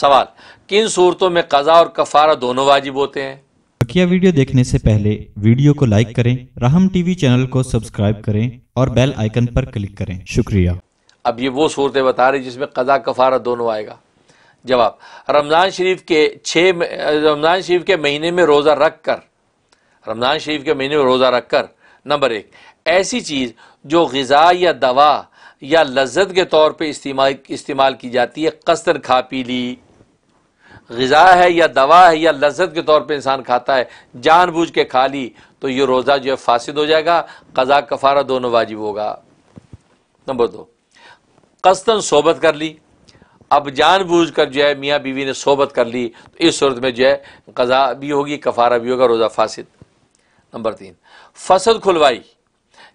सवाल किन सूरतों में कजा और कफारा दोनों वाजिब होते हैं बकिया वीडियो देखने से पहले वीडियो को लाइक करें राहम टीवी चैनल को सब्सक्राइब करें और बेल आइकन पर क्लिक करें शुक्रिया अब ये वो सूरतें बता रही जिसमें कजा कफारा दोनों आएगा जवाब रमज़ान शरीफ के छः रमज़ान शरीफ के महीने में रोज़ा रख कर रमज़ान शरीफ के महीने में रोज़ा रख कर नंबर एक ऐसी चीज़ जो गज़ा या दवा या लज्जत के तौर पर इस्तेमाल इस्तेमाल की जाती है कसर खा पी ली गज़ा है या दवा है या लज्जत के तौर पर इंसान खाता है जान बूझ के खा ली तो ये रोज़ा जो है फासद हो जाएगा कज़ा कफारा दोनों वाजिब होगा नंबर दो कस्तन सोबत कर ली अब जान बूझ कर जो है मियाँ बीवी ने सोबत कर ली तो इस सूरत में जो है कज़ा भी होगी कफारा भी होगा रोज़ा फासद नंबर तीन फसल खुलवाई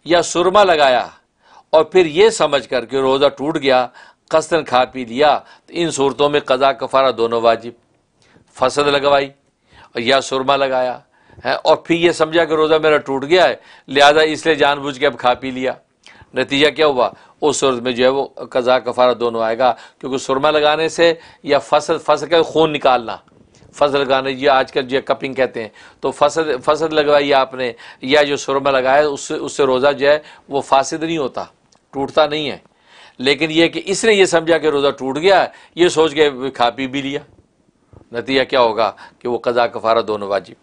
या सुरमा लगाया और फिर ये समझ कर कि रोज़ा टूट गया कस्तन खा पी लिया तो इन सूरतों में कज़ा कफारा दोनों वाजिब फसल लगवाई या सुरमा लगाया है और फिर ये समझा कि रोज़ा मेरा टूट गया है लिहाजा इसलिए जानबूझ के अब खा पी लिया नतीजा क्या हुआ उस सूरत में जो है वो कज़ा कफारा दोनों आएगा क्योंकि सुरमा लगाने से या फसल फसल का खून निकालना फसल लगाने ये आजकल जो कपिंग कहते हैं तो फसल फसल लगवाई आपने या जो सुरमा लगाया उससे उससे रोज़ा जो है वो फासद नहीं होता टूटता नहीं है लेकिन यह कि इसने ये समझा कि रोज़ा टूट गया ये सोच के खा पी भी लिया नतीजा क्या होगा कि वो कज़ा कफारा दोनों वाजिब